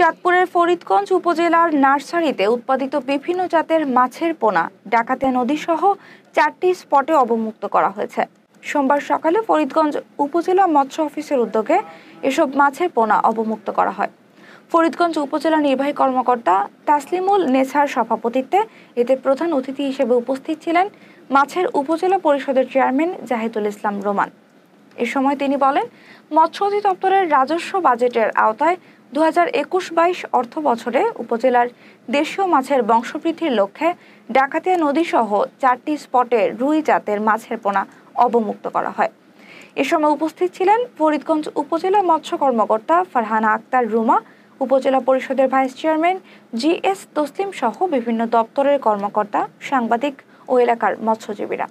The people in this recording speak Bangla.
চাঁদপুরের ফরিদগঞ্জ উপজেলার নার্সারিতে উৎপাদিত বিভিন্ন জাতের মাছের পোনা ডাকাতিয়া নদীসহ চারটি স্পটে অবমুক্ত করা হয়েছে সোমবার সকালে ফরিদগঞ্জ উপজেলা মৎস্য অফিসের উদ্যোগে এসব মাছের পোনা অবমুক্ত করা হয় ফরিদগঞ্জ উপজেলা নির্বাহী কর্মকর্তা তাসলিমুল নেছার সভাপতিত্বে এতে প্রধান অতিথি হিসেবে উপস্থিত ছিলেন মাছের উপজেলা পরিষদের চেয়ারম্যান জাহিদুল ইসলাম রোমান এ সময় তিনি বলেন মৎস্য অধিদপ্তরের রাজস্ব বাজেটের আওতায় দু হাজার একুশ বাইশ অর্থ বছরে উপজেলার দেশীয় মাছের বংশবৃদ্ধির লক্ষ্যে ডাকাতিয়া নদীসহ চারটি স্পটে রুই জাতের মাছের পোনা অবমুক্ত করা হয় এ সময় উপস্থিত ছিলেন ফরিদগঞ্জ উপজেলা মৎস্য কর্মকর্তা ফারহানা আক্তার রুমা উপজেলা পরিষদের vice chairman G S Taslim সহ বিভিন্ন দপ্তরের কর্মকর্তা সাংবাদিক ও এলাকার মৎস্যজীবীরা